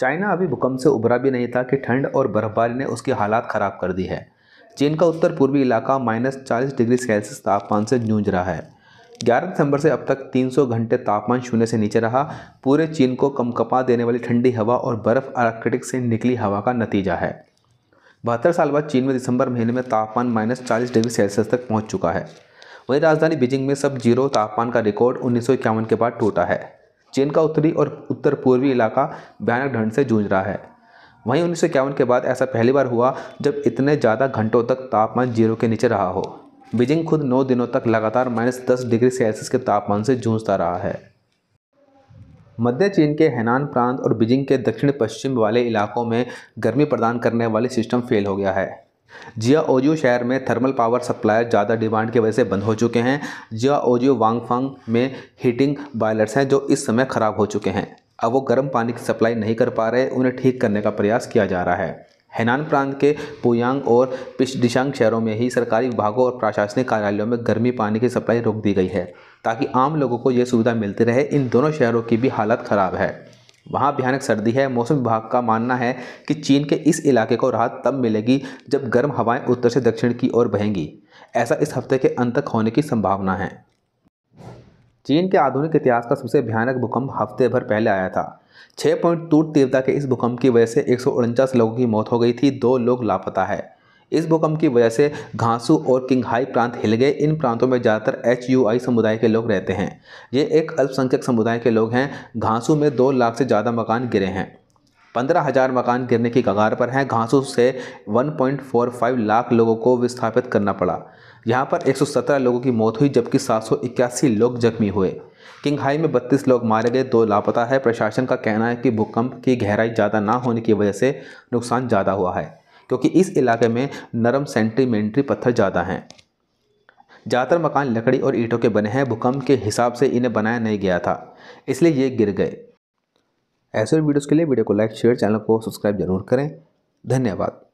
China अभी भूकंप से उभरा भी नहीं था कि ठंड और बर्फबारी ने उसकी हालात ख़राब कर दी है चीन का उत्तर पूर्वी इलाका माइनस चालीस डिग्री सेल्सियस तापमान से जूझ रहा है 11 दिसंबर से अब तक 300 घंटे तापमान शून्य से नीचे रहा पूरे चीन को कमकपा देने वाली ठंडी हवा और बर्फ आर्कटिक से निकली हवा का नतीजा है बहत्तर साल बाद चीन में दिसंबर महीने में तापमान माइनस चालीस डिग्री सेल्सियस तक पहुंच चुका है वहीं राजधानी बीजिंग में सब जीरो तापमान का रिकॉर्ड उन्नीस के बाद टूटा है चीन का उत्तरी और उत्तर पूर्वी इलाका भयानक ढंग से जूझ रहा है वहीं उन्नीस के बाद ऐसा पहली बार हुआ जब इतने ज़्यादा घंटों तक तापमान जीरो के नीचे रहा हो बीजिंग खुद नौ दिनों तक लगातार माइनस दस डिग्री सेल्सियस के तापमान से जूझता रहा है मध्य चीन के हैनान प्रांत और बीजिंग के दक्षिण पश्चिम वाले इलाकों में गर्मी प्रदान करने वाले सिस्टम फेल हो गया है जिया ओजियो शहर में थर्मल पावर सप्लायर ज़्यादा डिमांड की वजह से बंद हो चुके हैं जिया ओजियो वांगफांग में हीटिंग बॉयलर्स हैं जो इस समय ख़राब हो चुके हैं अब वो गर्म पानी की सप्लाई नहीं कर पा रहे उन्हें ठीक करने का प्रयास किया जा रहा है हैनान प्रांत के पुयांग और पिशडिशांग शहरों में ही सरकारी विभागों और प्रशासनिक कार्यालयों में गर्मी पानी की सप्लाई रोक दी गई है ताकि आम लोगों को ये सुविधा मिलती रहे इन दोनों शहरों की भी हालत ख़राब है वहाँ भयानक सर्दी है मौसम विभाग का मानना है कि चीन के इस इलाके को राहत तब मिलेगी जब गर्म हवाएं उत्तर से दक्षिण की ओर बहेंगी ऐसा इस हफ्ते के अंत तक होने की संभावना है चीन के आधुनिक इतिहास का सबसे भयानक भूकंप हफ्ते भर पहले आया था छः पॉइंट तीव्रता के इस भूकंप की वजह से एक लोगों की मौत हो गई थी दो लोग लापता है इस भूकंप की वजह से घासू और किंगहाई प्रांत हिल गए इन प्रांतों में ज़्यादातर एच समुदाय के लोग रहते हैं ये एक अल्पसंख्यक समुदाय के लोग हैं घासू में दो लाख से ज़्यादा मकान गिरे हैं पंद्रह हजार मकान गिरने की कगार पर हैं घासू से 1.45 लाख लोगों को विस्थापित करना पड़ा यहाँ पर 117 लोगों की मौत हुई जबकि सात लोग जख्मी हुए किंगहाई में 32 लोग मारे गए दो लापता है प्रशासन का कहना है कि भूकंप की गहराई ज़्यादा ना होने की वजह से नुकसान ज़्यादा हुआ है क्योंकि इस इलाके में नरम सेंटीमेंट्री पत्थर ज़्यादा हैं ज़्यादातर मकान लकड़ी और ईंटों के बने हैं भूकंप के हिसाब से इन्हें बनाया नहीं गया था इसलिए ये गिर गए ऐसे वीडियोज़ के लिए वीडियो को लाइक शेयर चैनल को सब्सक्राइब जरूर करें धन्यवाद